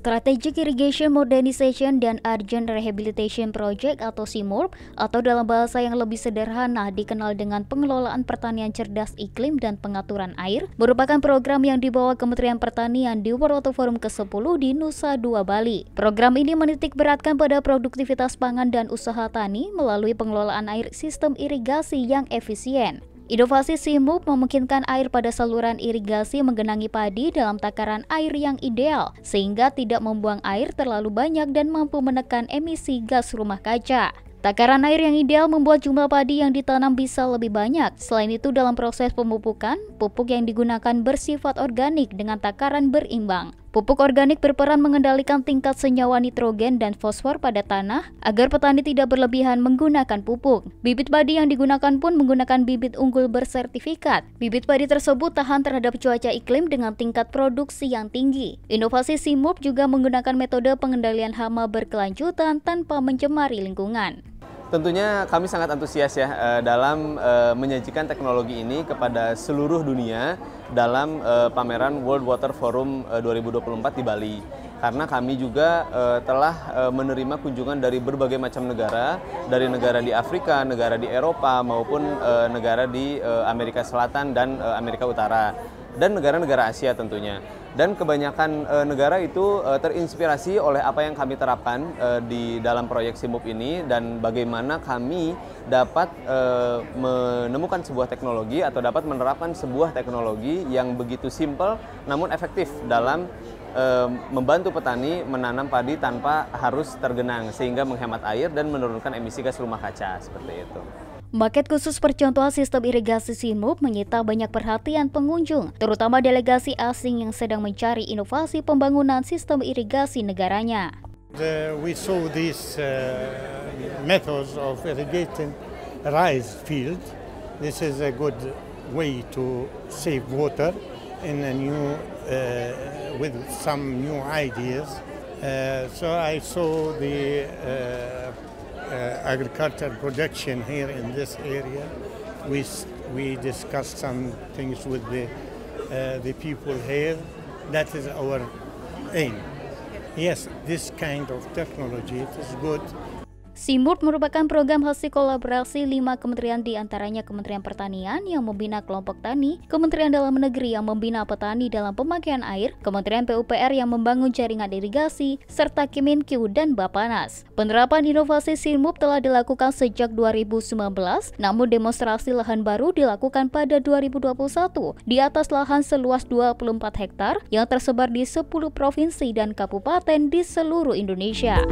Strategic Irrigation Modernization dan Urgent Rehabilitation Project atau SIMURP atau dalam bahasa yang lebih sederhana dikenal dengan Pengelolaan Pertanian Cerdas Iklim dan Pengaturan Air merupakan program yang dibawa Kementerian Pertanian di World Forum ke-10 di Nusa Dua Bali. Program ini menitik beratkan pada produktivitas pangan dan usaha tani melalui pengelolaan air sistem irigasi yang efisien. Inovasi SIMUP memungkinkan air pada saluran irigasi menggenangi padi dalam takaran air yang ideal, sehingga tidak membuang air terlalu banyak dan mampu menekan emisi gas rumah kaca. Takaran air yang ideal membuat jumlah padi yang ditanam bisa lebih banyak. Selain itu, dalam proses pemupukan, pupuk yang digunakan bersifat organik dengan takaran berimbang. Pupuk organik berperan mengendalikan tingkat senyawa nitrogen dan fosfor pada tanah agar petani tidak berlebihan menggunakan pupuk. Bibit padi yang digunakan pun menggunakan bibit unggul bersertifikat. Bibit padi tersebut tahan terhadap cuaca iklim dengan tingkat produksi yang tinggi. Inovasi SIMUP juga menggunakan metode pengendalian hama berkelanjutan tanpa mencemari lingkungan. Tentunya kami sangat antusias ya eh, dalam eh, menyajikan teknologi ini kepada seluruh dunia dalam eh, pameran World Water Forum 2024 di Bali. Karena kami juga telah menerima kunjungan dari berbagai macam negara, dari negara di Afrika, negara di Eropa, maupun negara di Amerika Selatan dan Amerika Utara dan negara-negara Asia tentunya. Dan kebanyakan e, negara itu e, terinspirasi oleh apa yang kami terapkan e, di dalam proyek SIMUP ini dan bagaimana kami dapat e, menemukan sebuah teknologi atau dapat menerapkan sebuah teknologi yang begitu simpel namun efektif dalam e, membantu petani menanam padi tanpa harus tergenang sehingga menghemat air dan menurunkan emisi gas rumah kaca seperti itu. Market khusus percontohan sistem irigasi Sinmup menyita banyak perhatian pengunjung, terutama delegasi asing yang sedang mencari inovasi pembangunan sistem irigasi negaranya. The, we saw these uh, methods of irrigating rice field. This is a good way to save water in a new uh, with some new ideas. Uh, so I saw the uh, Uh, agriculture production here in this area. We, we discussed some things with the, uh, the people here. That is our aim. Yes, this kind of technology is good Simbut merupakan program hasil kolaborasi lima kementerian di antaranya Kementerian Pertanian yang membina kelompok tani, Kementerian Dalam Negeri yang membina petani dalam pemakaian air, Kementerian PUPR yang membangun jaringan irigasi, serta Kemenkeu dan Bapanas. Penerapan inovasi Sinmup telah dilakukan sejak 2019, namun demonstrasi lahan baru dilakukan pada 2021 di atas lahan seluas 24 hektar yang tersebar di 10 provinsi dan kabupaten di seluruh Indonesia.